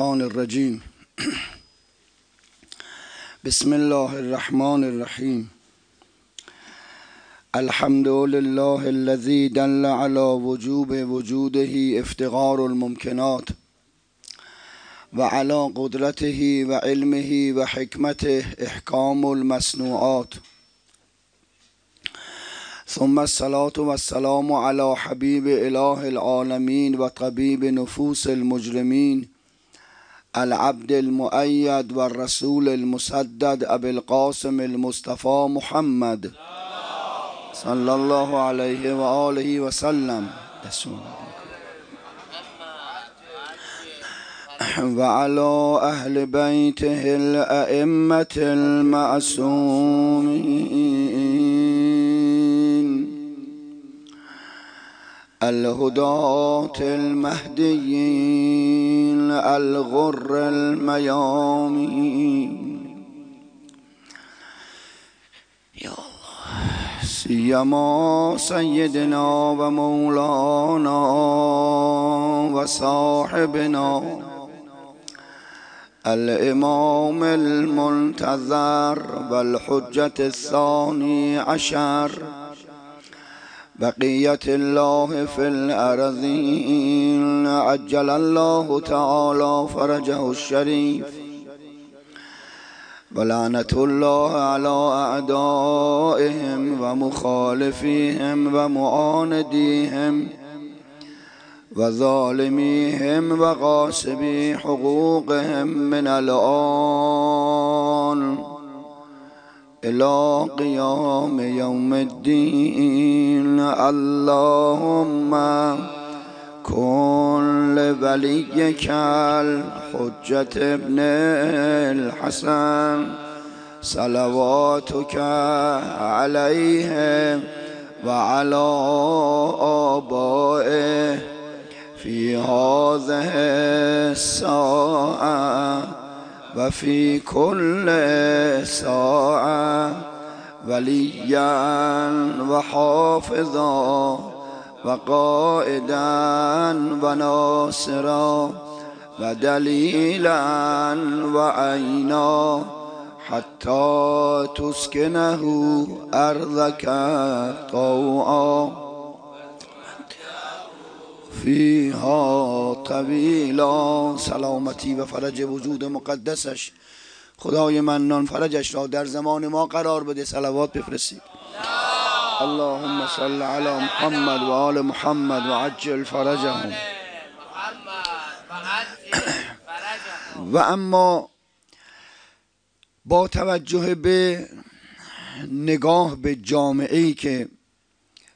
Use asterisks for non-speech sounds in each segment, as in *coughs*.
الشیطان بسم الله الرحمن الرحیم الحمد لله الذی دل علی وجوب وجوده افتقار الممکنات وعلى قدرته وعلمه علمه و المصنوعات ثم الصلاة والسلام على حبيب اله العالمين وطبيب نفوس المجرمين العبد المؤيد والرسول المسدد أبي القاسم المصطفى محمد صلى الله عليه وآله وسلم وعلى أهل بيته الأئمة المعصومين الهداة المهديين الغر الميامين يا الله سيما سيدنا ومولانا وصاحبنا الإمام المنتظر والحجة الثاني عشر بقية الله في الأرضين عجل الله تعالى فرجه الشريف ولعنة الله على أعدائهم ومخالفيهم ومعانديهم وظالميهم وغاصبي حقوقهم من الآن إلى قيام يوم الدين اللهم كن لوليك الحجة ابن الحسن صلواتك عليه وعلى آبائه في هذه الساعة وفي كل ساعة وليا وحافظا وقائدا وناصرا ودليلا وعينا حتى تسكنه أرضك طوعا فیها طویلا سلامتی و فرج وجود مقدسش خدای منان فرجش را در زمان ما قرار بده سلوات بفرستید اللهم صل علی محمد و آل محمد و عجل فرجهم *coughs* و اما با توجه به نگاه به جامعه ای که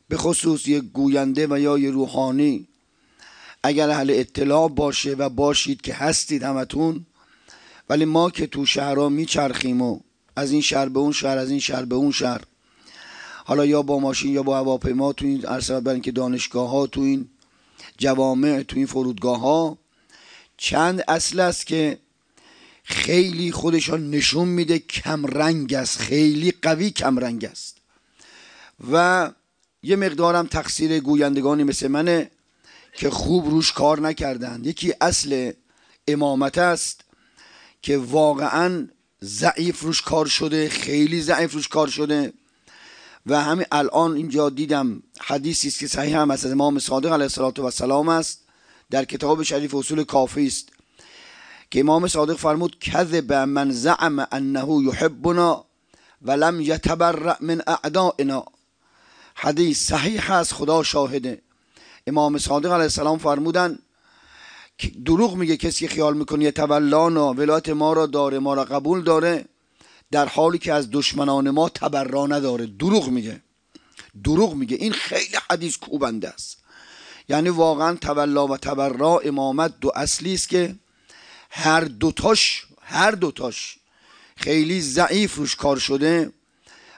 به خصوص یک گوینده و یا روحانی اگر اهل اطلاع باشه و باشید که هستید همتون ولی ما که تو شهرها میچرخیم و از این شهر به اون شهر از این شهر به اون شهر حالا یا با ماشین یا با هواپیما تو این ارسال برن که دانشگاه ها تو این جوامع تو این فرودگاه ها چند اصل است که خیلی خودشان نشون میده کمرنگ است خیلی قوی کمرنگ است و یه مقدارم تقصیر گویندگانی مثل منه که خوب روش کار نکردند یکی اصل امامت است که واقعا ضعیف روش کار شده خیلی ضعیف روش کار شده و همین الان اینجا دیدم حدیثی است که صحیح هم از امام صادق علیه السلام است در کتاب شریف اصول کافی است که امام صادق فرمود کذب من زعم انه یحبنا و لم یتبرع من اعدائنا حدیث صحیح است خدا شاهده امام صادق علیه السلام فرمودن دروغ میگه کسی خیال میکنه و ولایت ما را داره ما را قبول داره در حالی که از دشمنان ما تبرا نداره دروغ میگه دروغ میگه این خیلی حدیث کوبنده است یعنی واقعا تولا و تبرا امامت دو اصلی است که هر دوتاش هر دوتاش خیلی ضعیف روش کار شده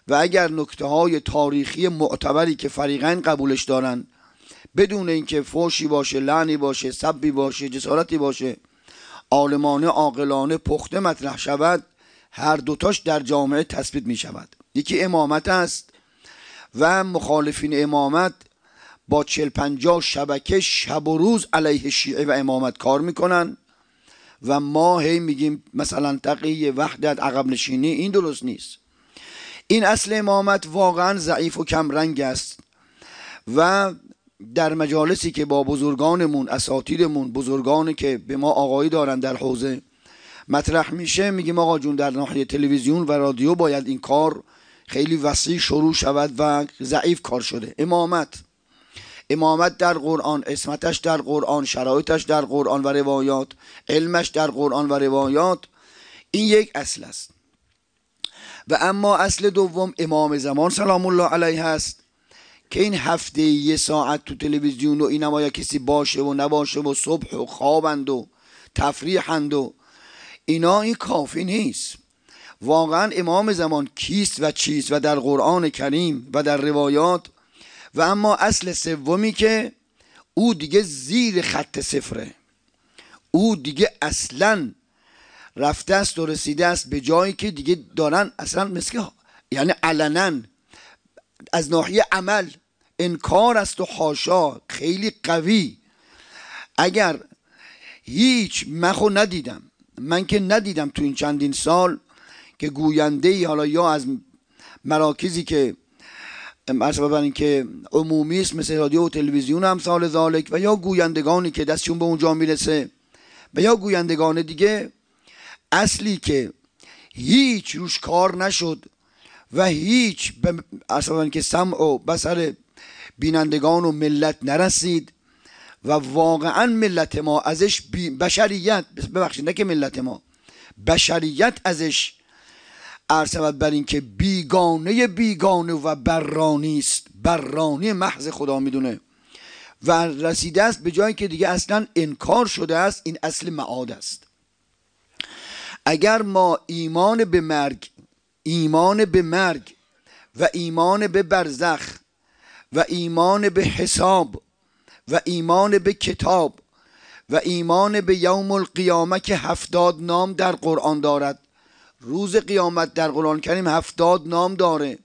و اگر نکته های تاریخی معتبری که فریقین قبولش دارن بدون اینکه فوشی باشه لعنی باشه سبی باشه جسارتی باشه عالمانه عاقلانه پخته مطرح شود هر دوتاش در جامعه تثبیت می شود یکی امامت است و مخالفین امامت با چل پنجا شبکه شب و روز علیه شیعه و امامت کار میکنن و ما هی میگیم مثلا تقیه وحدت عقب نشینی این درست نیست این اصل امامت واقعا ضعیف و کم رنگ است و در مجالسی که با بزرگانمون اساتیدمون بزرگانی که به ما آقایی دارن در حوزه مطرح میشه میگیم آقا جون در ناحیه تلویزیون و رادیو باید این کار خیلی وسیع شروع شود و ضعیف کار شده امامت امامت در قرآن اسمتش در قرآن شرایطش در قرآن و روایات علمش در قرآن و روایات این یک اصل است و اما اصل دوم امام زمان سلام الله علیه هست که این هفته یه ساعت تو تلویزیون و اینم آیا کسی باشه و نباشه و صبح و خوابند و تفریحند و اینا این کافی نیست واقعا امام زمان کیست و چیست و در قرآن کریم و در روایات و اما اصل سومی که او دیگه زیر خط سفره او دیگه اصلا رفته است و رسیده است به جایی که دیگه دارن اصلا مثل یعنی علنا از ناحیه عمل انکار است و حاشا خیلی قوی اگر هیچ مخو ندیدم من که ندیدم تو این چندین سال که گوینده ای حالا یا از مراکزی که مثلا که عمومی است مثل رادیو و تلویزیون هم سال ذالک و یا گویندگانی که دستشون به اونجا میرسه و یا گویندگان دیگه اصلی که هیچ روش کار نشد و هیچ اصلا که سمع و بسر بینندگان و ملت نرسید و واقعا ملت ما ازش بشریت ببخشید نه که ملت ما بشریت ازش ارسود بر این که بیگانه بیگانه و برانی است برانی محض خدا میدونه و رسیده است به جایی که دیگه اصلا انکار شده است این اصل معاد است اگر ما ایمان به مرگ ایمان به مرگ و ایمان به برزخ و ایمان به حساب و ایمان به کتاب و ایمان به یوم القیامه که هفتاد نام در قرآن دارد روز قیامت در قرآن کریم هفتاد نام داره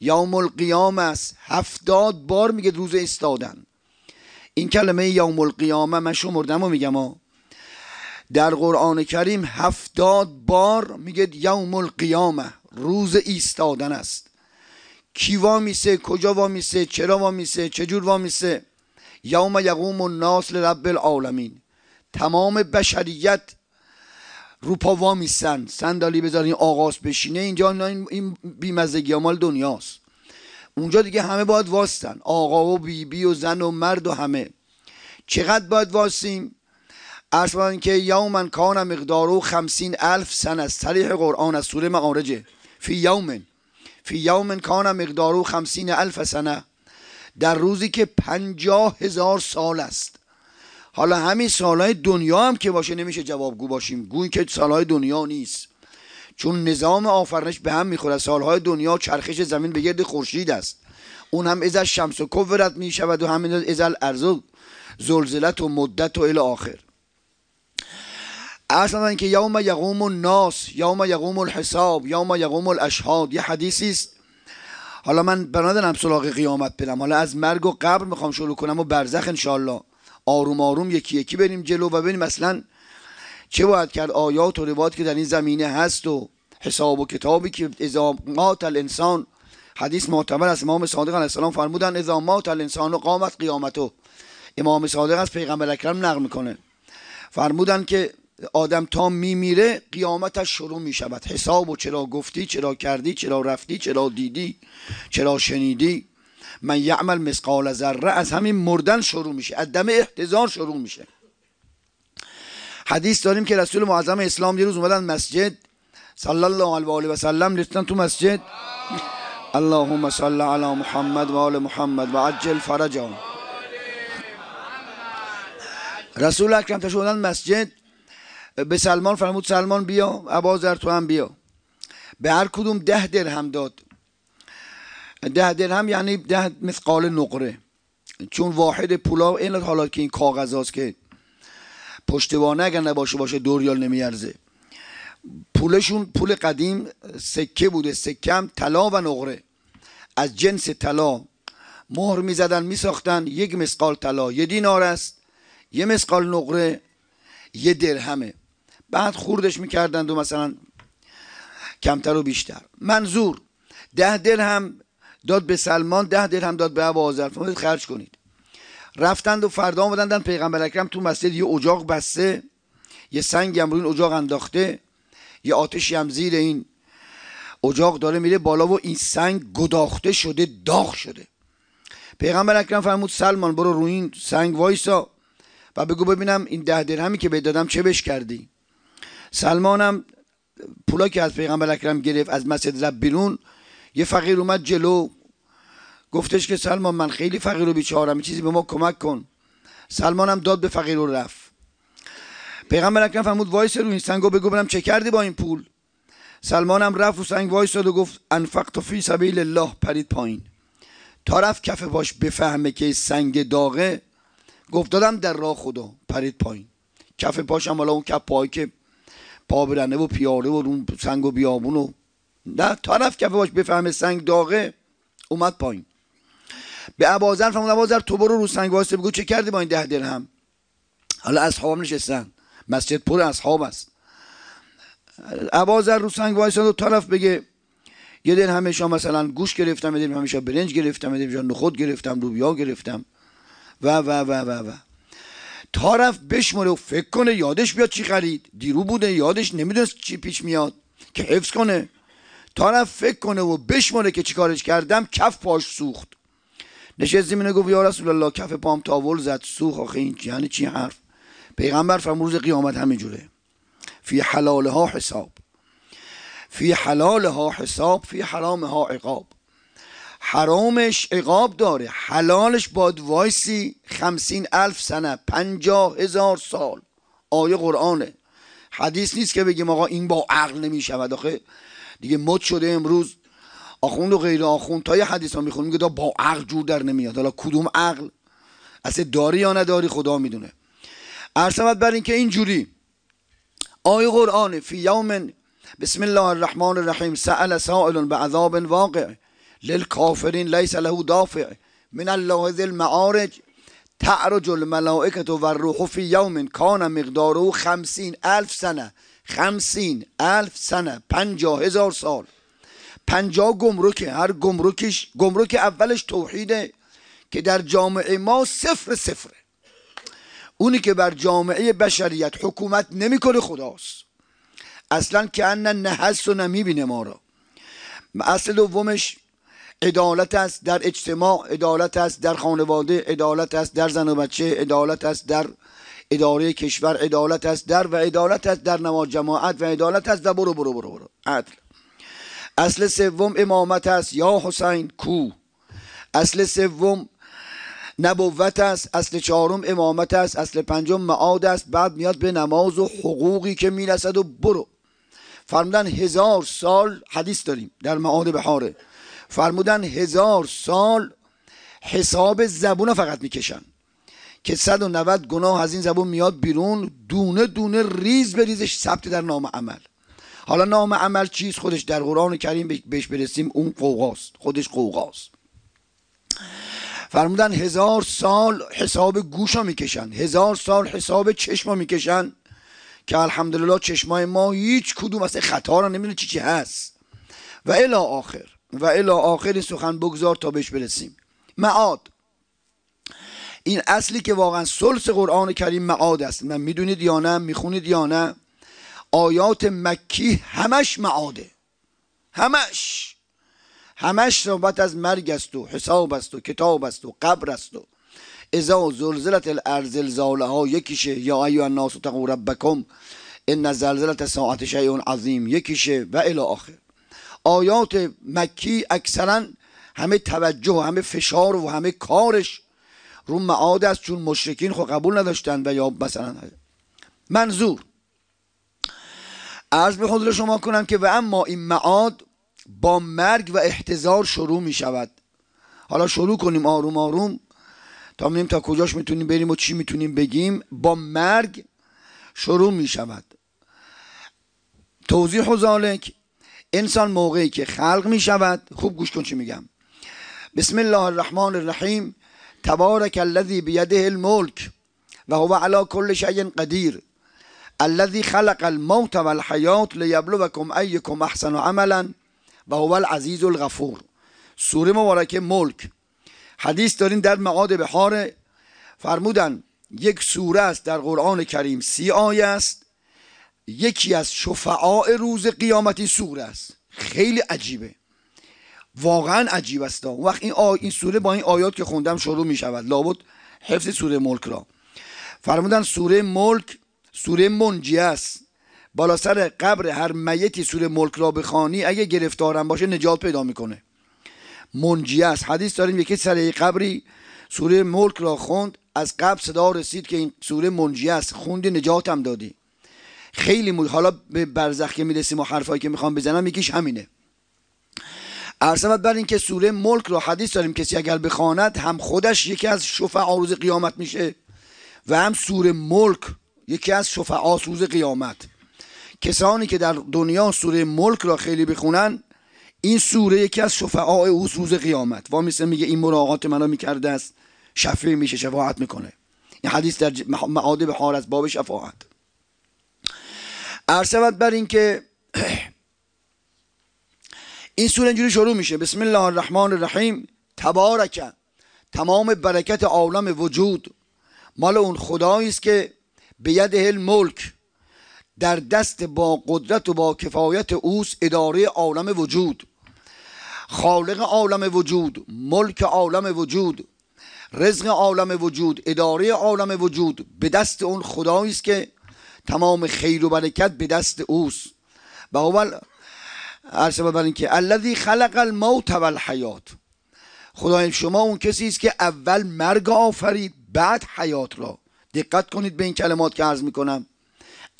یوم القیامه است هفتاد بار میگه روز استادن این کلمه یوم القیامه من شمردم و میگم ها در قرآن کریم هفتاد بار میگه یوم القیامه روز ایستادن است کی وامیسه کجا وامیسه چرا وامیسه چجور وامیسه یوم یقوم الناس لرب العالمین تمام بشریت روپا وامیسن صندلی بذارین آغاز بشینه اینجا این بیمزگی مال دنیاست اونجا دیگه همه باید واستن آقا و بیبی بی و زن و مرد و همه چقدر باید واسیم اصلا که یومن کان مقدارو خمسین الف سن از طریق قرآن از سوره معارجه فی یومن فی یوم کان مقدارو خمسین الف سنه در روزی که پنجاه هزار سال است حالا همین سالهای دنیا هم که باشه نمیشه جوابگو باشیم گوی که سالهای دنیا نیست چون نظام آفرینش به هم میخوره سالهای دنیا چرخش زمین به گرد خورشید است اون هم ازش شمس و کورت میشود و همین ازل ارزو زلزلت و مدت و الی آخر اصلا که یوم یقوم الناس یوم یقوم الحساب یوم یقوم الاشهاد یه حدیثی است حالا من بنادنم سراغ قیامت برم حالا از مرگ و قبر میخوام شروع کنم و برزخ انشالله آروم آروم یکی یکی بریم جلو و ببینیم اصلا چه باید کرد آیات و روایات که در این زمینه هست و حساب و کتابی که اذا مات الانسان حدیث معتبر از امام صادق علیه السلام فرمودن اذا مات الانسان و قامت قیامتو امام صادق از پیغمبر اکرم نقل میکنه فرمودن که آدم تا میمیره قیامتش شروع میشود حساب و چرا گفتی چرا کردی چرا رفتی چرا دیدی چرا شنیدی من یعمل مسقال ذره از همین مردن شروع میشه از دم احتضار شروع میشه حدیث داریم که رسول معظم اسلام یه روز اومدن مسجد صلی الله علیه و آله و سلم لیستن تو مسجد اللهم صل علی محمد و آل محمد و عجل فرجهم رسول اکرم تشودن مسجد به سلمان فرمود سلمان بیا عبازر تو هم بیا به هر کدوم ده درهم داد ده درهم یعنی ده مثقال نقره چون واحد پولا این حالا که این کاغذ هاست که پشتوانه اگر نباشه باشه دوریال نمیارزه پولشون پول قدیم سکه بوده سکه هم طلا و نقره از جنس طلا مهر میزدن میساختن یک مسقال طلا یه دینار است یه مسقال نقره یه درهمه بعد خوردش میکردند و مثلا کمتر و بیشتر منظور ده درهم داد به سلمان ده درهم داد به ابو آزر فرمود خرج کنید رفتند و فردا آمدند پیغمبر اکرم تو مسجد یه اجاق بسته یه سنگ هم روی این اجاق انداخته یه آتشی هم زیر این اجاق داره میره بالا و این سنگ گداخته شده داغ شده پیغمبر اکرم فرمود سلمان برو روی این سنگ وایسا و بگو ببینم این ده درهمی که به دادم چه بش کردی هم پولا که از پیغمبر اکرم گرفت از مسجد رب بیرون یه فقیر اومد جلو گفتش که سلمان من خیلی فقیر و بیچارم چیزی به ما کمک کن هم داد به فقیر و رفت پیغمبر اکرم فرمود وایس رو این سنگو بگو برم چه کردی با این پول سلمانم رفت و سنگ داد و گفت انفقت فی سبیل الله پرید پایین تا رفت کف باش بفهمه که سنگ داغه گفت دادم در راه خدا پرید پایین کف پاشم حالا اون کف پای که پابرنه و پیاره و اون سنگ و بیابون و نه طرف کفه باش بفهمه سنگ داغه اومد پایین به ابازر فرمود عبازر تو برو رو سنگ واسه بگو چه کردی با این ده درهم حالا هم نشستن مسجد پر اصحاب است ابازر رو سنگ واسه دو طرف بگه یه دن همیشه مثلا گوش گرفتم یه همیشه برنج گرفتم یه نخود گرفتم لوبیا گرفتم و و و و و تا رفت بشمره و فکر کنه یادش بیاد چی خرید دیرو بوده یادش نمیدونست چی پیش میاد که حفظ کنه تا رفت فکر کنه و بشمره که چیکارش کردم کف پاش سوخت نشست زمینه گفت یا رسول الله کف پام تاول زد سوخ آخه این یعنی چی حرف پیغمبر فرمود روز قیامت همینجوره فی حلالها حساب فی حلالها حساب فی حرامها عقاب حرامش عقاب داره حلالش باد وایسی خمسین الف سنه پنجاه هزار سال آیه قرآنه حدیث نیست که بگیم آقا این با عقل نمیشود آخه دیگه مد شده امروز آخوند و غیر آخوند تا یه حدیث ها میخونیم که دا با عقل جور در نمیاد حالا کدوم عقل اصلا داری یا نداری خدا میدونه ارسمت بر اینکه اینجوری آیه قرآن فی یوم بسم الله الرحمن الرحیم سأل سائل به عذاب واقع للکافرین لیس له دافع من الله ذی المعارج تعرج الملائكة والروح في يوم یوم کان مقداره خمسین الف سنه خمسین الف سنه پنجا هزار سال پنجا گمرک هر گمرکش گمرک اولش توحیده که در جامعه ما صفر صفره اونی که بر جامعه بشریت حکومت نمیکنه خداست اصلا که ان هست و نمیبینه ما را اصل دومش عدالت است در اجتماع عدالت است در خانواده عدالت است در زن و بچه عدالت است در اداره کشور عدالت است در و عدالت است در نماز جماعت و عدالت است و برو برو برو برو عدل اصل سوم امامت است یا حسین کو اصل سوم نبوت است اصل چهارم امامت است اصل پنجم معاد است بعد میاد به نماز و حقوقی که میرسد و برو فرمودن هزار سال حدیث داریم در معاد بحاره فرمودن هزار سال حساب زبون فقط میکشن که 190 گناه از این زبون میاد بیرون دونه دونه ریز به ریزش ثبت در نام عمل حالا نام عمل چیز خودش در قرآن کریم بهش برسیم اون قوقاست خودش قوقاست فرمودن هزار سال حساب گوشا میکشن هزار سال حساب چشما میکشن که الحمدلله چشمای ما هیچ کدوم اصلا خطا را نمیدونه چی چی هست و الی آخر و الی آخر سخن بگذار تا بهش برسیم معاد این اصلی که واقعا سلس قرآن کریم معاد است من میدونید یا نه میخونید یا نه آیات مکی همش معاده همش همش صحبت از مرگ است و حساب است و کتاب است و قبر است و ازا زلزلت زاله ها یکیشه یا ایو الناس تقو ربکم ان زلزلت ساعت شیء عظیم یکیشه و الی آخر آیات مکی اکثرا همه توجه و همه فشار و همه کارش رو معاد است چون مشرکین خو خب قبول نداشتن و یا مثلا منظور عرض به خود شما کنم که و اما این معاد با مرگ و احتضار شروع می شود حالا شروع کنیم آروم آروم تا ببینیم تا کجاش میتونیم بریم و چی میتونیم بگیم با مرگ شروع می شود توضیح و ذالک انسان موقعی که خلق می شود خوب گوش کن چی میگم بسم الله الرحمن الرحیم تبارک الذی بیده الملک و هو علا کل شیء قدیر الذی خلق الموت والحیاة لیبلوکم ایکم احسن عملا و هو العزیز الغفور سوره مبارکه ملک حدیث دارین در معاد بحاره فرمودن یک سوره است در قرآن کریم سی آیه است یکی از شفعاء روز قیامتی سور است خیلی عجیبه واقعا عجیب است وقت این, این سوره با این آیات که خوندم شروع می شود لابد حفظ سوره ملک را فرمودن سوره ملک سوره منجی است بالا سر قبر هر میتی سوره ملک را بخوانی اگه گرفتارم باشه نجات پیدا میکنه منجی است حدیث داریم یکی سر قبری سوره ملک را خوند از قبل صدا رسید که این سوره منجی است خوندی نجاتم دادی خیلی مو... حالا به برزخ که میرسیم و حرفایی که میخوام بزنم یکیش همینه ارسمت بر اینکه سوره ملک رو حدیث داریم کسی اگر بخواند هم خودش یکی از شفعا روز قیامت میشه و هم سوره ملک یکی از شفعا روز قیامت کسانی که در دنیا سوره ملک را خیلی بخونن این سوره یکی از شفعاء او روز قیامت و میگه این مراقات منو میکرده است شفیع میشه شفاعت میکنه این حدیث در به حال از باب شفاعت عرض بر بر که *clears throat* این سوره اینجوری شروع میشه بسم الله الرحمن الرحیم تبارک تمام برکت عالم وجود مال اون خدایی است که به یده هل ملک در دست با قدرت و با کفایت اوس اداره عالم وجود خالق عالم وجود ملک عالم وجود رزق عالم وجود اداره عالم وجود به دست اون خدایی است که تمام خیر و برکت به دست اوست و اول عرصه که الذی خلق الموت و الحیات خدای شما اون کسی است که اول مرگ آفرید بعد حیات را دقت کنید به این کلمات که عرض میکنم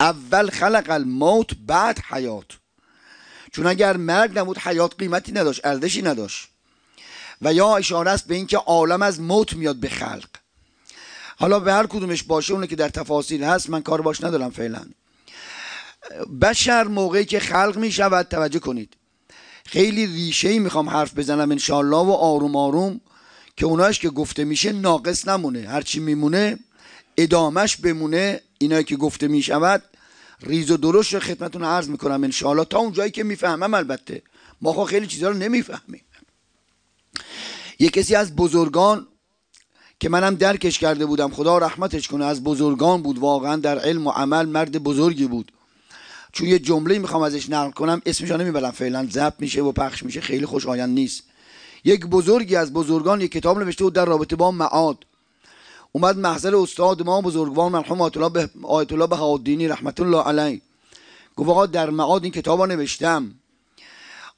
اول خلق الموت بعد حیات چون اگر مرگ نبود حیات قیمتی نداشت ارزشی نداشت و یا اشاره است به اینکه عالم از موت میاد به خلق حالا به هر کدومش باشه اونه که در تفاصیل هست من کار باش ندارم فعلا بشر موقعی که خلق می شود توجه کنید خیلی ریشه ای میخوام حرف بزنم انشالله و آروم آروم که اوناش که گفته میشه ناقص نمونه هرچی میمونه ادامش بمونه اینایی که گفته میشود ریز و درشت رو خدمتون عرض میکنم انشاءالله تا اونجایی که میفهمم البته ما خب خیلی چیزها رو نمیفهمیم یه کسی از بزرگان که منم درکش کرده بودم خدا رحمتش کنه از بزرگان بود واقعا در علم و عمل مرد بزرگی بود چون یه جمله میخوام ازش نقل کنم اسمش نمیبرم فعلا ضبط میشه و پخش میشه خیلی خوش آیند نیست یک بزرگی از بزرگان یک کتاب نوشته بود در رابطه با معاد اومد محضر استاد ما بزرگوار مرحوم آیت الله به آیت الله بهادینی رحمت الله علیه گفت آقا در معاد این کتاب نوشتم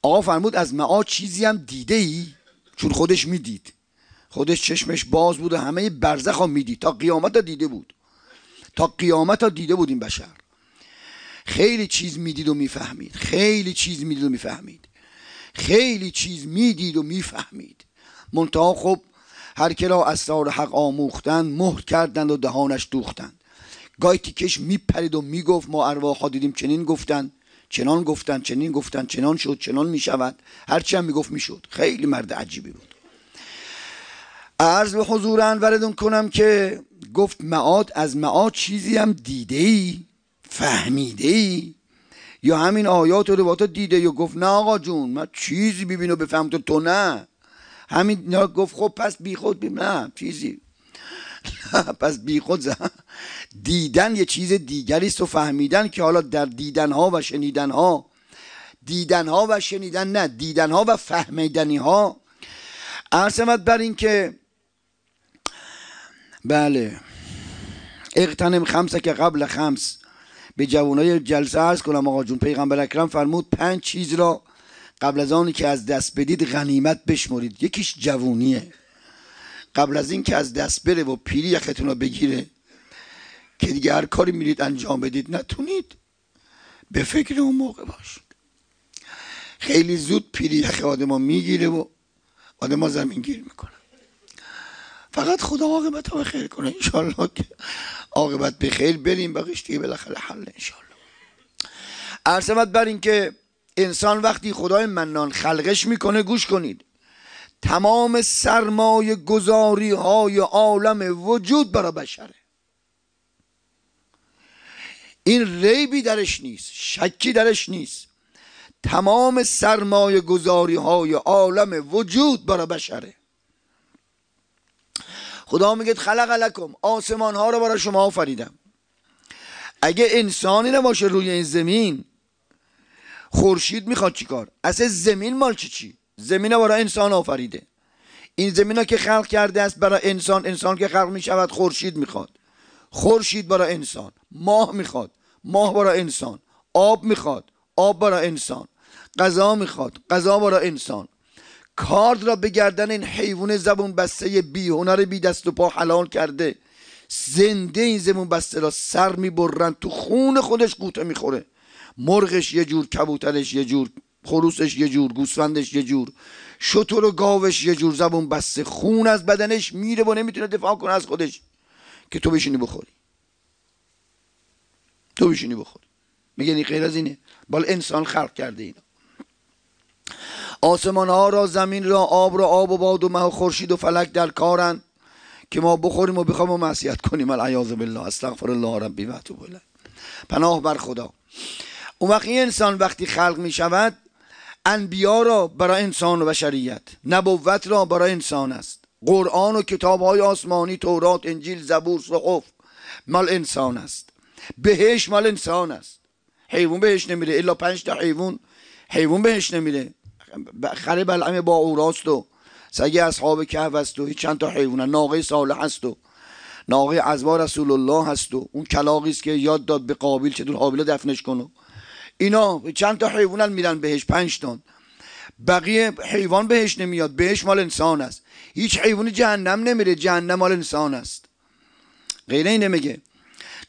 آقا فرمود از معاد چیزی هم دیده ای چون خودش میدید خودش چشمش باز بود و همه برزخ ها میدید تا قیامت ها دیده بود تا قیامت ها دیده بود این بشر خیلی چیز میدید و میفهمید خیلی چیز میدید و میفهمید خیلی چیز میدید و میفهمید منتها خب هر که را اسرار حق آموختن مهر کردند و دهانش دوختند گای تیکش میپرید و میگفت ما ارواحا دیدیم چنین گفتند چنان گفتند چنین گفتن چنان شد چنان میشود هرچی هم میگفت میشد خیلی مرد عجیبی بود عرض به حضور انوردون کنم که گفت معاد از معاد چیزی هم دیده ای فهمیده ای یا همین آیات و روایات دیده یا گفت نه آقا جون من چیزی ببینو و بفهم تو تو نه همین گفت خب پس بی خود بی نه چیزی *laughs* پس بی خود دیدن یه چیز دیگری است و فهمیدن که حالا در دیدن ها و شنیدن ها دیدن ها و شنیدن نه دیدن ها و فهمیدنی ها عرض بر این که بله اقتنم خمسه که قبل خمس به جوانای جلسه ارز کنم آقا جون پیغمبر اکرم فرمود پنج چیز را قبل از آنی که از دست بدید غنیمت بشمرید یکیش جوونیه قبل از این که از دست بره و پیری یختون رو بگیره که دیگه هر کاری میرید انجام بدید نتونید به فکر اون موقع باشید خیلی زود پیری یخ آدم ها میگیره و آدم ها زمین گیر میکنه فقط خدا عاقبت رو خیر کنه انشالله که عاقبت به خیر بریم بقیش دیگه بالاخره حل انشالله باید بر اینکه انسان وقتی خدای منان خلقش میکنه گوش کنید تمام سرمایه گذاری های عالم وجود برای بشره این ریبی درش نیست شکی درش نیست تمام سرمایه گذاری های عالم وجود برای بشره خدا میگه خلق لکم آسمان ها رو برای شما آفریدم اگه انسانی نباشه روی این زمین خورشید میخواد چیکار اصل زمین مال چی چی زمین برای انسان آفریده این زمین ها که خلق کرده است برای انسان انسان که خلق میشود خورشید میخواد خورشید برای انسان ماه میخواد ماه برای انسان آب میخواد آب برای انسان غذا میخواد غذا برای انسان کارد را به گردن این حیوان زبون بسته بی هنر بی دست و پا حلال کرده زنده این زبون بسته را سر میبرن تو خون خودش قوطه میخوره مرغش یه جور کبوترش یه جور خروسش یه جور گوسفندش یه جور شتر و گاوش یه جور زبون بسته خون از بدنش میره و نمیتونه دفاع کنه از خودش که تو بشینی بخوری تو بشینی بخوری میگه این غیر از اینه بال انسان خلق کرده اینا آسمان ها را زمین را آب را آب و باد و مه و خورشید و فلک در کارن که ما بخوریم و بخوام و معصیت کنیم العیاذ بالله استغفر الله ربی و بله پناه بر خدا اون وقت این انسان وقتی خلق می شود انبیا را برای انسان و بشریت نبوت را برای انسان است قرآن و کتاب های آسمانی تورات انجیل زبور صحف مال انسان است بهش مال انسان است حیوان بهش نمیره الا پنج تا حیوان حیوان بهش نمیره خره بلعم با اوراست و سگ اصحاب کهف است و چند تا حیوان ناقه صالح است و ناقه ازما رسول الله هست و اون کلاقی است که یاد داد به قابل چطور قابل دفنش کنه اینا چند تا حیوان میرن بهش پنج تا بقیه حیوان بهش نمیاد بهش مال انسان است هیچ حیوان جهنم نمیره جهنم مال انسان است غیر اینه میگه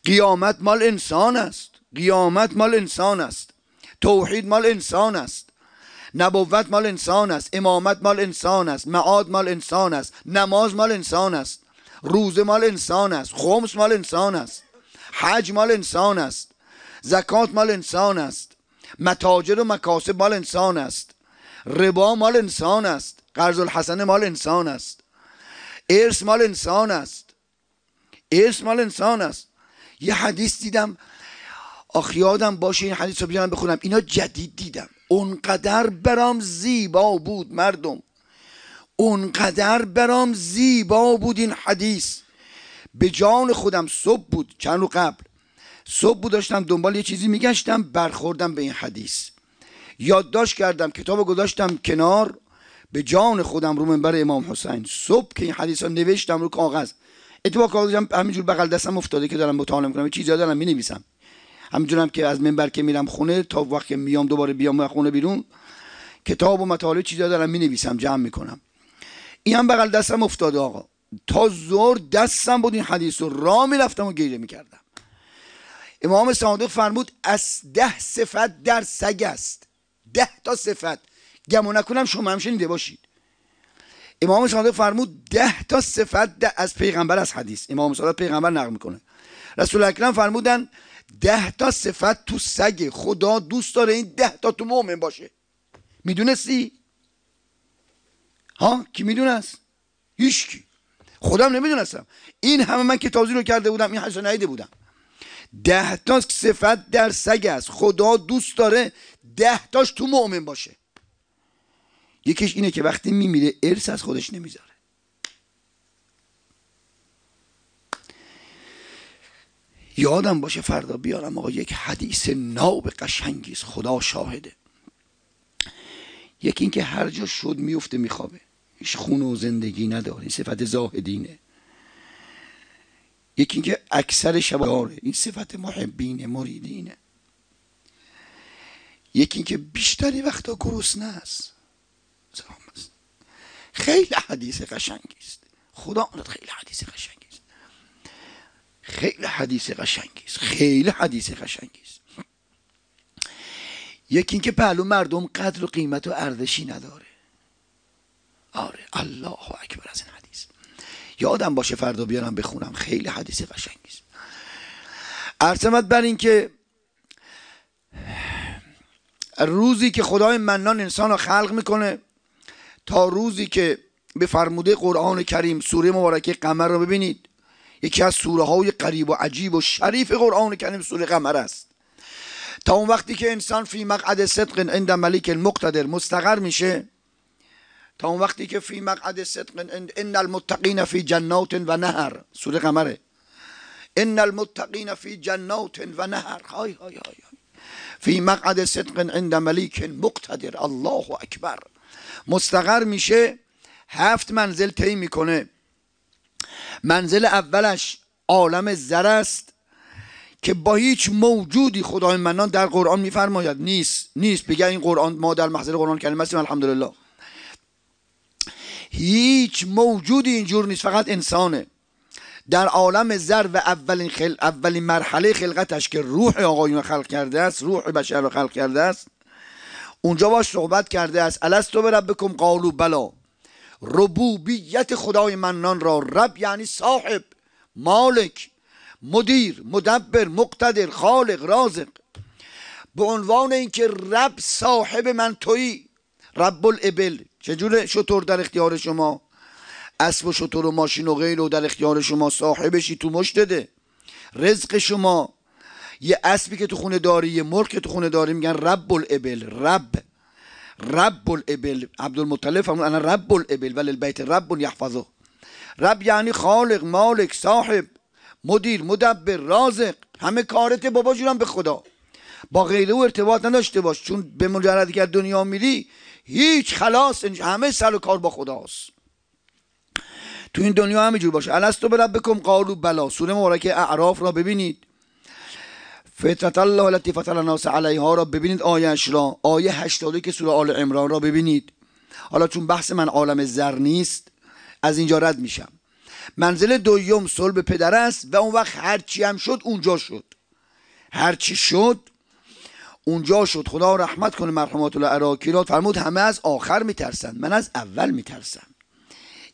قیامت مال انسان است قیامت مال انسان است توحید مال انسان است نبوت مال انسان است امامت مال انسان است معاد مال انسان است نماز مال انسان است روزه مال انسان است خمس مال انسان است حج مال انسان است زکات مال انسان است متاجر و مکاسب مال انسان است ربا مال انسان است قرض الحسن مال انسان است ارث مال انسان است ارث مال انسان است یه حدیث دیدم آخ یادم باشه این حدیث رو بیارم بخونم اینا جدید دیدم اونقدر برام زیبا بود مردم اونقدر برام زیبا بود این حدیث به جان خودم صبح بود چند رو قبل صبح بود داشتم دنبال یه چیزی میگشتم برخوردم به این حدیث یادداشت کردم کتاب گذاشتم کنار به جان خودم رو منبر امام حسین صبح که این حدیث ها نوشتم رو کاغذ اتفاق کاغذ همینجور بغل دستم افتاده که دارم مطالعه میکنم چیزی دارم مینویسم همینجورم که از منبر که میرم خونه تا وقت میام دوباره بیام خونه بیرون کتاب و مطالعه چیزا دارم می نویسم جمع میکنم این هم بغل دستم افتاده آقا تا زور دستم بود این حدیث رو را میرفتم و گریه میکردم امام صادق فرمود از ده صفت در سگ است ده تا صفت گمون نکنم شما هم شنیده باشید امام صادق فرمود ده تا صفت ده از پیغمبر از حدیث امام صادق پیغمبر نقل میکنه رسول اکرم فرمودن ده تا صفت تو سگ خدا دوست داره این ده تا تو مؤمن باشه میدونستی؟ ها کی میدونست؟ هیچکی خودم نمیدونستم این همه من که تازی رو کرده بودم این حسن عیده بودم ده تا صفت در سگ است خدا دوست داره ده تاش تو مؤمن باشه یکیش اینه که وقتی میمیره ارث از خودش نمیذاره یادم باشه فردا بیارم آقا یک حدیث ناب قشنگی است خدا شاهده یکی اینکه هر جا شد میفته میخوابه هیچ خون و زندگی نداره این صفت زاهدینه یکی اینکه اکثر شب داره این صفت محبینه مریدینه یکی اینکه بیشتری وقتا گرسنه است خیلی حدیث قشنگی است خدا خیلی حدیث قشنگی خیلی حدیث قشنگی خیلی حدیث قشنگی است یکی اینکه پهلو مردم قدر و قیمت و ارزشی نداره آره الله اکبر از این حدیث یادم باشه فردا بیارم بخونم خیلی حدیث قشنگی است ارسمت بر اینکه روزی که خدای منان انسان رو خلق میکنه تا روزی که به فرموده قرآن کریم سوره مبارکه قمر رو ببینید یکی از سوره های قریب و عجیب و شریف قرآن کریم سوره قمر است تا اون وقتی که انسان فی مقعد صدق عند ملیک المقتدر مستقر میشه تا اون وقتی که فی مقعد صدق ان المتقین فی جنات و نهر سوره قمره ان المتقین فی جنات و نهر های های های فی مقعد صدق عند ملیک مقتدر الله اکبر مستقر میشه هفت منزل طی میکنه منزل اولش عالم زر است که با هیچ موجودی خدای منان در قرآن میفرماید نیست نیست بگه این قرآن ما در محضر قرآن کریم هستیم الحمدلله هیچ موجودی اینجور نیست فقط انسانه در عالم زر و اولین, خل... اولین مرحله خلقتش که روح آقایون خلق کرده است روح بشر خلق کرده است اونجا باش صحبت کرده است الستو بربکم قالو بلا ربوبیت خدای منان را رب یعنی صاحب مالک مدیر مدبر مقتدر خالق رازق به عنوان اینکه رب صاحب من تویی رب الابل چجور شطور در اختیار شما اسب و شطور و ماشین و غیر و در اختیار شما صاحبشی تو مش ده رزق شما یه اسبی که تو خونه داری یه مرغ که تو خونه داری میگن رب الابل رب رب الابل عبدالمطلب فرمود انا رب الابل ولی البیت رب یحفظه رب یعنی خالق مالک صاحب مدیر مدبر رازق همه کارت بابا جونم به خدا با غیر او ارتباط نداشته باش چون به مجردی که دنیا میری هیچ خلاص همه سر و کار با خداست تو این دنیا جور باشه الستو بربکم قالو بلا سوره مبارکه اعراف را ببینید فطرت الله التی فطر الناس علیها را ببینید آیش را آیه 80 که سوره آل عمران را ببینید حالا چون بحث من عالم زر نیست از اینجا رد میشم منزل دویم صلب پدر است و اون وقت هرچی هم شد اونجا شد هرچی شد اونجا شد خدا رحمت کنه مرحومات الله را فرمود همه از آخر میترسند من از اول میترسم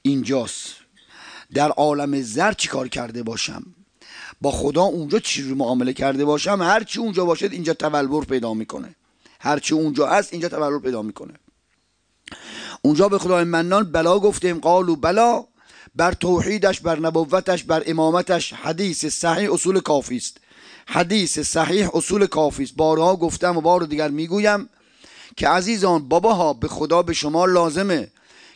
اینجاست در عالم زر چی کار کرده باشم با خدا اونجا چی رو معامله کرده باشم هرچی اونجا باشد اینجا تولور پیدا میکنه هرچی اونجا هست اینجا تولور پیدا میکنه اونجا به خدای منان بلا گفتیم قالو بلا بر توحیدش بر نبوتش بر امامتش حدیث صحیح اصول کافی است حدیث صحیح اصول کافی است بارها گفتم و بار دیگر میگویم که عزیزان باباها به خدا به شما لازمه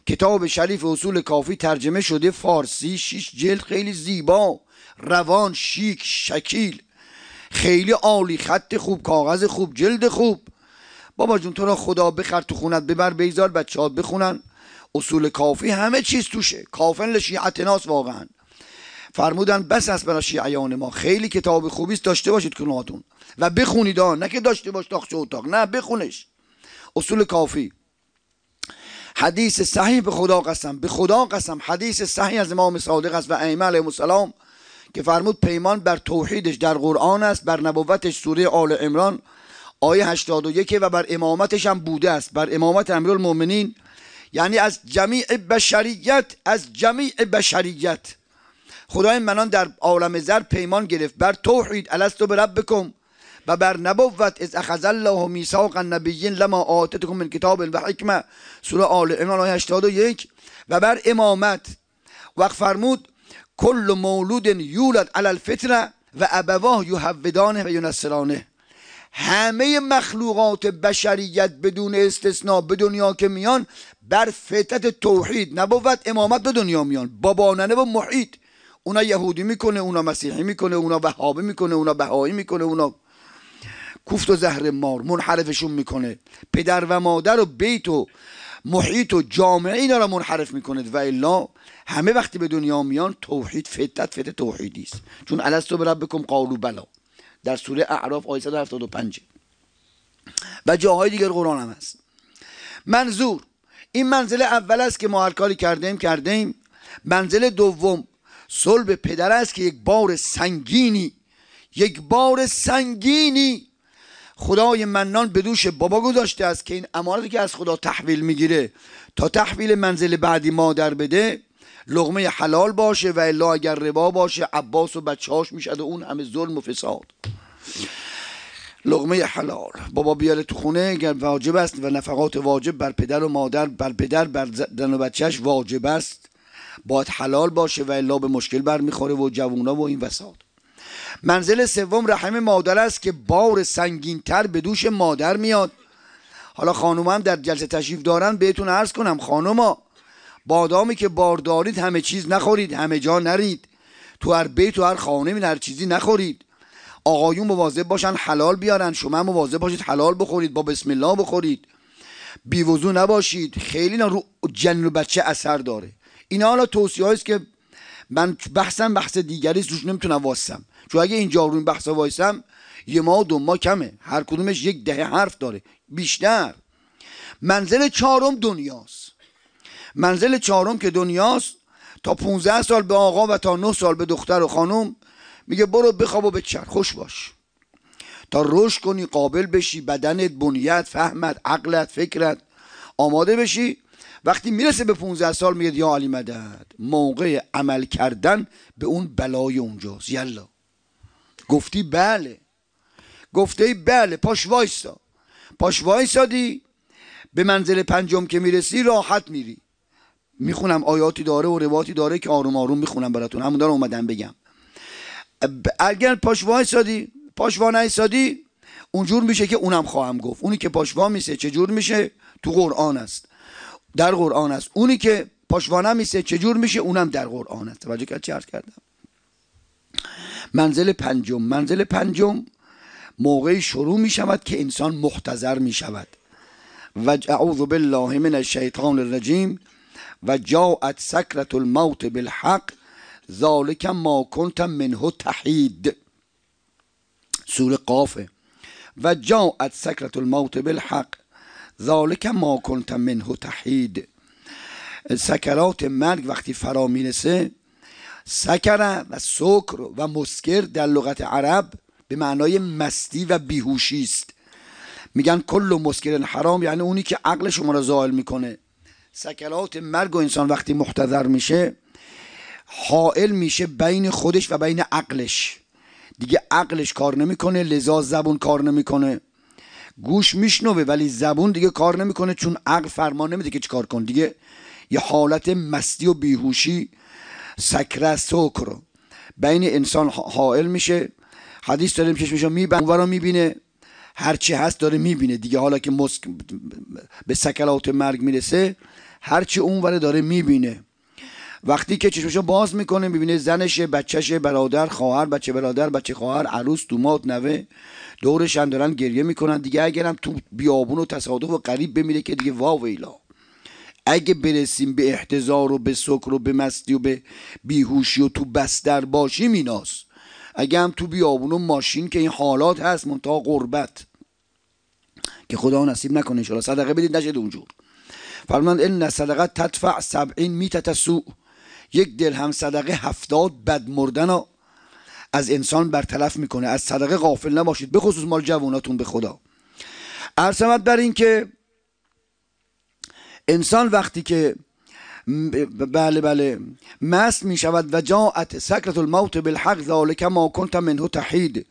کتاب شریف اصول کافی ترجمه شده فارسی شش جلد خیلی زیبا روان شیک شکیل خیلی عالی خط خوب کاغذ خوب جلد خوب بابا جون تو را خدا بخر تو خونت ببر بیزار بچه ها بخونن اصول کافی همه چیز توشه کافن لشیعت ناس واقعا فرمودن بس است برای شیعیان ما خیلی کتاب خوبی داشته باشید کناتون و بخونید آن نه که داشته باش تاخچه اتاق نه بخونش اصول کافی حدیث صحیح به خدا قسم به خدا قسم حدیث صحیح از امام صادق است و ائمه علیهم السلام که فرمود پیمان بر توحیدش در قرآن است بر نبوتش سوره آل عمران آیه 81 و بر امامتش هم بوده است بر امامت امیرالمومنین یعنی از جمیع بشریت از جمیع بشریت خدای منان در عالم زر پیمان گرفت بر توحید الستو بربکم و بر نبوت از اخذ الله میثاق النبیین لما آتتکم من کتاب و حکمه سوره آل عمران آیه 81 و بر امامت وقت فرمود کل مولود یولد علی الفطره و ابواه یهودانه و یونسرانه همه مخلوقات بشریت بدون استثنا به دنیا که میان بر فتت توحید نبوت امامت به دنیا میان بابا و محیط اونا یهودی میکنه اونا مسیحی میکنه اونا وهابی میکنه اونا بهایی میکنه اونا کوفت و زهر مار منحرفشون میکنه پدر و مادر و بیت و محیط و جامعه اینا را منحرف میکنه و الا همه وقتی به دنیا میان توحید فتت فت توحیدی است چون الستو به ربکم قالو بلا در سوره اعراف آیه 175 و جاهای دیگر قرآن هم هست منظور این منزله اول است که ما هر کاری کردیم کردیم منزل دوم صلب پدر است که یک بار سنگینی یک بار سنگینی خدای منان به دوش بابا گذاشته است که این امارتی که از خدا تحویل میگیره تا تحویل منزل بعدی مادر بده لغمه حلال باشه و الا اگر ربا باشه عباس و بچهاش میشد و اون همه ظلم و فساد لغمه حلال بابا بیاره تو خونه اگر واجب است و نفقات واجب بر پدر و مادر بر پدر بر زن و بچهش واجب است باید حلال باشه و الا به مشکل برمیخوره و جوونا و این وساد منزل سوم رحم مادر است که بار تر به دوش مادر میاد حالا هم در جلسه تشریف دارن بهتون عرض کنم ها بادامی که باردارید همه چیز نخورید همه جا نرید تو هر بیت و هر خانه این هر چیزی نخورید آقایون مواظب باشن حلال بیارن شما مواظب باشید حلال بخورید با بسم الله بخورید بی وضو نباشید خیلی رو جن و بچه اثر داره اینا حالا توصیه است که من بحثم بحث دیگری است روش نمیتونم واسم چون اگه اینجا رو این بحث وایسم یه ما و دو ما کمه هر کدومش یک ده حرف داره بیشتر منزل چهارم دنیاست منزل چهارم که دنیاست تا 15 سال به آقا و تا 9 سال به دختر و خانم میگه برو بخواب و بچر خوش باش تا رشد کنی قابل بشی بدنت بنیت فهمت عقلت فکرت آماده بشی وقتی میرسه به 15 سال میگه یا علی مدد موقع عمل کردن به اون بلای اونجاست یلا گفتی بله گفته بله پاش وایسا پاش به منزل پنجم که میرسی راحت میری میخونم آیاتی داره و رواتی داره که آروم آروم میخونم براتون همون داره اومدم بگم اگر پاش وایسادی پاش وایسادی اونجور میشه که اونم خواهم گفت اونی که پاشوا میسه چجور میشه تو قرآن است در قرآن است اونی که پاشوانه چه چجور میشه اونم در قرآن است توجه کرد چه کردم منزل پنجم منزل پنجم موقعی شروع می شود که انسان محتضر می شود و اعوذ بالله من الشیطان الرجیم و جاعت سکرت الموت بالحق ذالک ما کنت منه تحید سور قافه و جاعت سکرت الموت بالحق ذالک ما کنت منه تحید سکرات مرگ وقتی فرا میرسه سکر و سکر و مسکر در لغت عرب به معنای مستی و بیهوشی است میگن کل مسکر حرام یعنی اونی که عقل شما را زائل میکنه سکلات مرگ و انسان وقتی محتضر میشه حائل میشه بین خودش و بین عقلش دیگه عقلش کار نمیکنه لذا زبون کار نمیکنه گوش میشنوه ولی زبون دیگه کار نمیکنه چون عقل فرمان نمیده که چیکار کن دیگه یه حالت مستی و بیهوشی سکره سکر بین انسان حائل میشه حدیث داریم چشمشو میبنده اونورا رو میبینه هرچی هست داره میبینه دیگه حالا که مسک به سکلات مرگ میرسه هرچی اونوره داره میبینه وقتی که چشمشو باز میکنه میبینه زنشه بچهش، برادر خواهر بچه برادر بچه خواهر عروس دومات نوه دورش هم دارن گریه میکنن دیگه اگرم تو بیابون و تصادف و قریب بمیره که دیگه ویلا. اگه برسیم به احتضار و به سکر و به مستی و به بیهوشی و تو بستر باشیم ایناست اگه هم تو بیابون و ماشین که این حالات هست منتها قربت که خدا نصیب نکنه انشاءالله صدقه بدید نشد اونجور فرمان ان صدقه تدفع سبعین میتت سوء یک درهم صدقه هفتاد بد مردن از انسان برطرف میکنه از صدقه غافل نباشید به خصوص مال جواناتون به خدا ارسمت بر این که انسان وقتی که بله بله مست می شود و جاعت سکرت الموت بالحق ذالک ما کنت منه تحید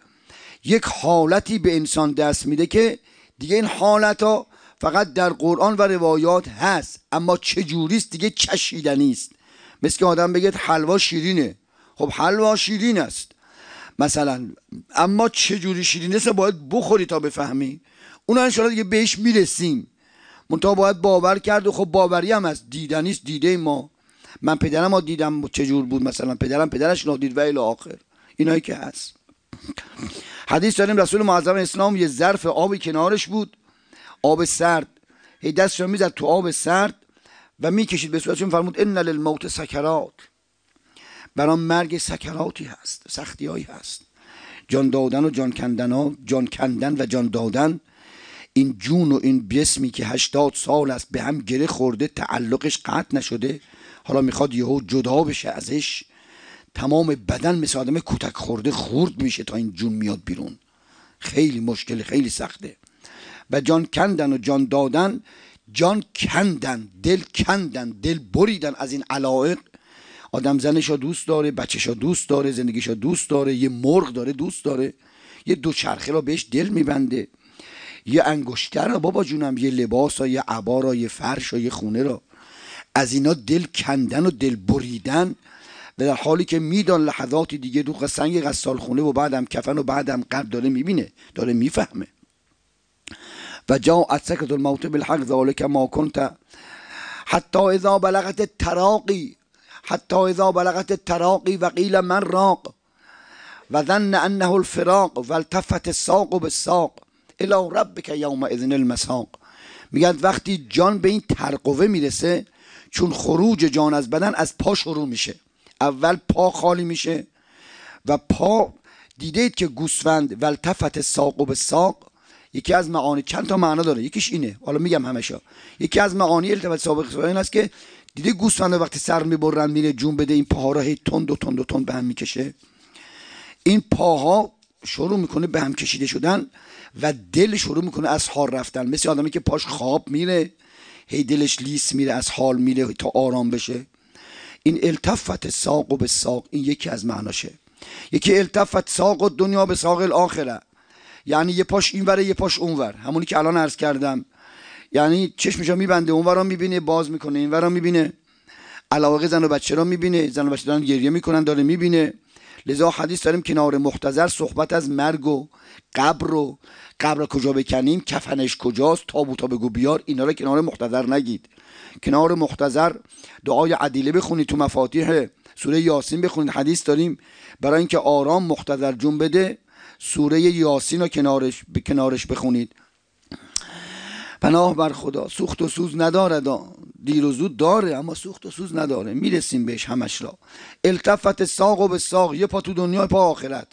یک حالتی به انسان دست میده که دیگه این حالت ها فقط در قرآن و روایات هست اما چجوری است دیگه چشیدنی است مثل که آدم بگه حلوا شیرینه خب حلوا شیرین است مثلا اما چجوری شیرینه است باید بخوری تا بفهمی اون شاءالله دیگه بهش میرسیم منتها باید باور کرد و خب باوری هم از دیدنی است دیده ما من پدرم ها دیدم چجور بود مثلا پدرم پدرش نادید و الی آخر اینایی که هست حدیث داریم رسول معظم اسلام یه ظرف آبی کنارش بود آب سرد هی دستش را میزد تو آب سرد و میکشید به صورتشون فرمود ان للموت سکرات برام مرگ سکراتی هست هایی هست جان دادن و جان کندن ها جان کندن و جان دادن این جون و این بیسمی که هشتاد سال است به هم گره خورده تعلقش قطع نشده حالا میخواد یهو جدا بشه ازش تمام بدن مثل آدم کتک خورده خورد میشه تا این جون میاد بیرون خیلی مشکل خیلی سخته و جان کندن و جان دادن جان کندن دل کندن دل بریدن از این علائق آدم زنش را دوست داره بچهش را دوست داره زندگیش را دوست داره یه مرغ داره دوست داره یه دوچرخه را بهش دل میبنده یه انگشتر را بابا جونم یه لباس را یه عبا را یه فرش را یه خونه را از اینا دل کندن و دل بریدن و در حالی که میدان لحظاتی دیگه دو سنگ غسال خونه و بعدم کفن و بعدم قلب داره میبینه داره میفهمه و جاعت الموت بالحق ذالک ما کنت حتی اذا بلغت التراقی حتی اذا بلغت التراقي و من راق و انه الفراق والتفت الساق بالساق الی ربک یوم اذن المساق میگن وقتی جان به این ترقوه میرسه چون خروج جان از بدن از پا شروع میشه اول پا خالی میشه و پا دیدید که گوسفند ولتفت ساق و به یکی از معانی چند تا معنا داره یکیش اینه حالا میگم همشا یکی از معانی التفات سابق این است که دیدی گوسانه وقتی سر میبرن میره جون بده این پاها را هی تند و تند و تند به هم میکشه این پاها شروع میکنه به هم کشیده شدن و دل شروع میکنه از حال رفتن مثل آدمی که پاش خواب میره هی دلش لیس میره از حال میره تا آرام بشه این التفت ساق و به ساق این یکی از معناشه یکی التفت ساق و دنیا به ساق الاخره یعنی یه پاش این وره یه پاش اون ور همونی که الان عرض کردم یعنی چشمشو میبنده اون رو میبینه باز میکنه این رو میبینه علاقه زن و بچه را میبینه زن و بچه دارن گریه میکنن داره میبینه لذا حدیث داریم کنار مختزر صحبت از مرگ و قبر و قبر کجا بکنیم کفنش کجاست تابوتا بگو بیار اینا را کنار مختزر نگید کنار مختزر دعای عدیله بخونید تو مفاتیح سوره یاسین بخونید حدیث داریم برای اینکه آرام مختزر جون بده سوره یاسین رو کنارش به کنارش بخونید پناه بر خدا سوخت و سوز ندارد دیر و زود داره اما سوخت و سوز نداره میرسیم بهش همش را التفت ساق و به ساق یه پا تو دنیا پا آخرت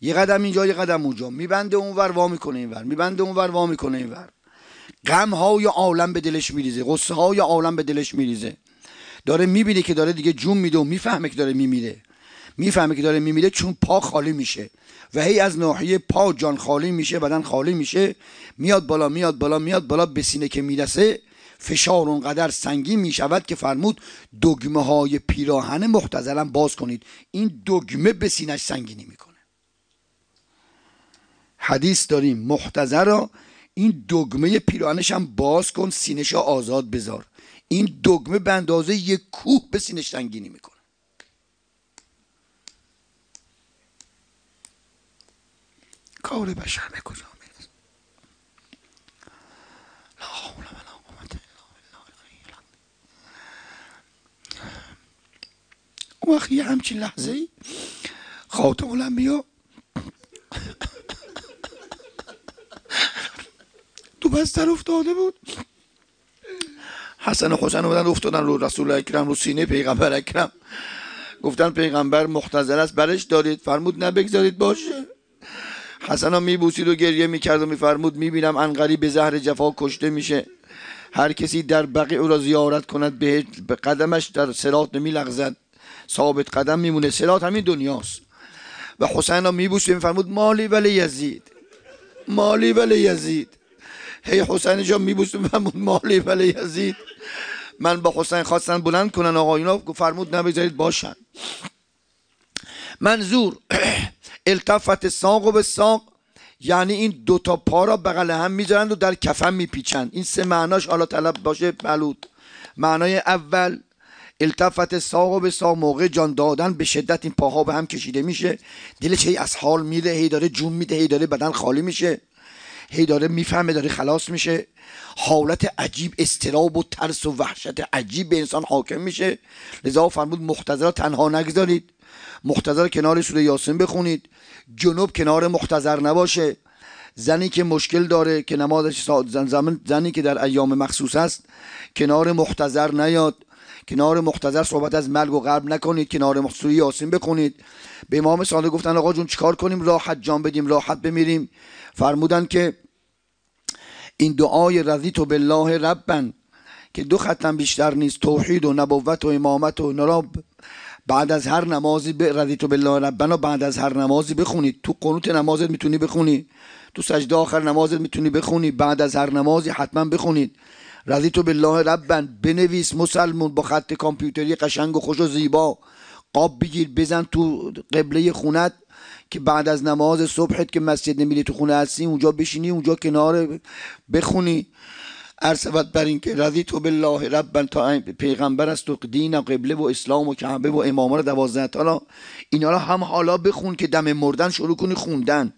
یه قدم اینجا یه قدم اونجا میبنده اونور وا میکنه اینور میبنده اونور وا میکنه اینور غم های عالم به دلش میریزه غصه های عالم به دلش میریزه داره میبینه که داره دیگه جون میده و میفهمه که داره میمیره میفهمه که داره میمیره چون پا خالی میشه و هی از ناحیه پا جان خالی میشه بدن خالی میشه میاد بالا میاد بالا میاد بالا به سینه که میرسه فشار اونقدر سنگین میشود که فرمود دگمه های پیراهن مختزلا باز کنید این دگمه به سینش سنگینی میکنه حدیث داریم مختزرا این دگمه پیراهنش هم باز کن سینش آزاد بذار این دگمه به اندازه یک کوه به سینش سنگینی میکنه کار بشر به کجا میرسه لا حول ولا قوت الا بالله وقت یه همچین لحظه ای خاتم الانبیا تو بستر افتاده بود حسن و حسین اومدن افتادن رو رسول اکرم رو سینه پیغمبر اکرم گفتن پیغمبر مختزل است برش دارید فرمود نه بگذارید باشه حسن هم میبوسید و گریه میکرد و میفرمود میبینم انقری به زهر جفا کشته میشه هر کسی در بقیع او را زیارت کند به قدمش در سرات لغزد ثابت قدم میمونه سرات همین دنیاست و حسین می میبوسید و میفرمود مالی ولی یزید مالی ولی یزید هی حسین جا میبوسید و میفرمود مالی ولی یزید من با حسین خواستن بلند کنن آقا اینا فرمود نبذارید باشن منظور *clears throat* التفت ساق و به ساق یعنی این تا پا را بغل هم میذارند و در کفن میپیچند این سه معناش حالا طلب باشه بلود معنای اول التفت ساق و به ساق موقع جان دادن به شدت این پاها به هم کشیده میشه دلش هی از حال میره هی داره جون میده هی داره بدن خالی میشه هی داره میفهمه داره خلاص میشه حالت عجیب استراب و ترس و وحشت عجیب به انسان حاکم میشه لذا فرمود مختزرا تنها نگذارید مختزر کنار سوره یاسین بخونید جنوب کنار مختزر نباشه زنی که مشکل داره که نمازش زن زنی که در ایام مخصوص است کنار مختزر نیاد کنار مختزر صحبت از مرگ و غرب نکنید کنار مختزر یاسین بخونید به امام صادق گفتن آقا جون چیکار کنیم راحت جان بدیم راحت بمیریم فرمودن که این دعای رضیت بالله ربن که دو ختم بیشتر نیست توحید و نبوت و امامت و نراب بعد از هر نمازی به تو بالله ربنا بعد از هر نمازی بخونی تو قنوت نمازت میتونی بخونی تو سجده آخر نمازت میتونی بخونی بعد از هر نمازی حتما بخونید به بالله ربنا بنویس مسلمون با خط کامپیوتری قشنگ و خوش و زیبا قاب بگیر بزن تو قبله خونت که بعد از نماز صبحت که مسجد نمیری تو خونه هستی اونجا بشینی اونجا کنار بخونی عرض شود بر اینکه رضی تو بالله رب تا پیغمبر است و دین و قبله و اسلام و کعبه و امام رو دوازده تا اینا را هم حالا بخون که دم مردن شروع کنی خوندن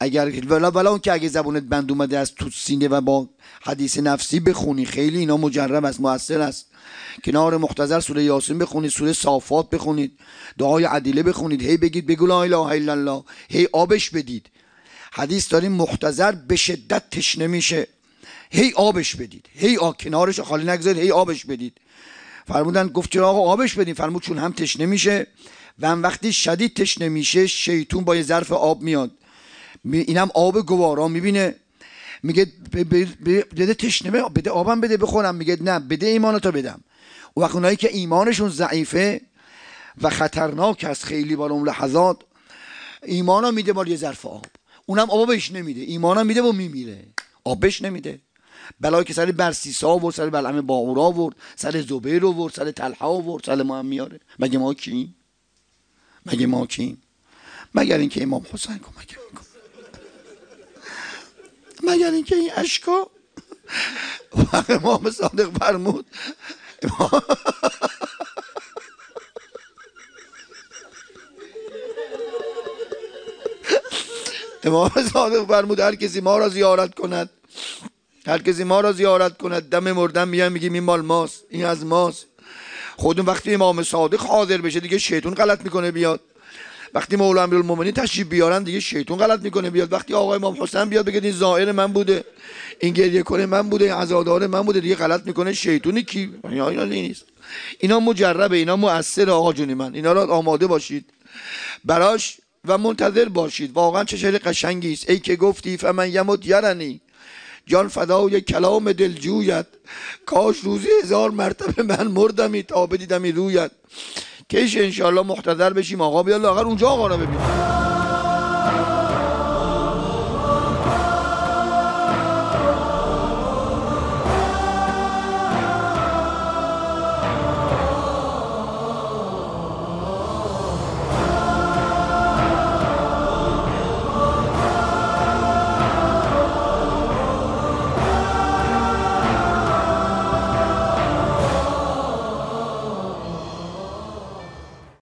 اگر ولا ولا اون که اگه زبونت بند اومده از تو سینه و با حدیث نفسی بخونی خیلی اینا مجرب است موثر است کنار مختصر سوره یاسین بخونید سوره صافات بخونید دعای عدیله بخونید هی بگید بگو لا اله الا الله هی آبش بدید حدیث داریم مختصر به شدت تشنه میشه هی آبش بدید هی آ... کنارش خالی نگذارید هی آبش بدید فرمودن گفت چرا آقا آبش بدین فرمود چون هم تشنه میشه و هم وقتی شدید تشنه میشه شیطون با یه ظرف آب میاد اینم آب گوارا میبینه میگه بده تشنه بده آبم بده بخورم میگه نه بده ایمان بدم و وقت اونایی که ایمانشون ضعیفه و خطرناک است خیلی بالا اون لحظات ایمانا میده با یه ظرف آب اونم آب نمیده ایمانا میده و میمیره آبش نمیده بلایی که سر برسیسا آورد سر بلعم باورا آورد سر زبیر ورد سر تلحا آورد سر ما هم میاره مگه ما کیم مگه ما کیم مگر اینکه امام حسین کمک میکن مگر اینکه این اشکا امام صادق فرمود امام صادق فرمود هر کسی ما را زیارت کند هر کسی ما را زیارت کند دم مردن میگن میگیم این مال ماست این از ماست خودون وقتی امام صادق حاضر بشه دیگه شیطون غلط میکنه بیاد وقتی مولا امیرالمومنین تشریف بیارن دیگه شیطون غلط میکنه بیاد وقتی آقای امام حسن بیاد بگه این زائر من بوده این گریه کنه من بوده این عزادار من بوده دیگه غلط میکنه شیطونی کی اینا اینا نیست اینا مجربه اینا مؤثر آقا جونی من اینا را آماده باشید براش و منتظر باشید واقعا چه شعر قشنگی است ای که گفتی فمن یمت یرنی جان فدای کلام دلجویت کاش روزی هزار مرتبه من مردمی تا بدیدمی رویت کیش انشالله محتضر بشیم آقا بیا لاغر اونجا آقا را ببینیم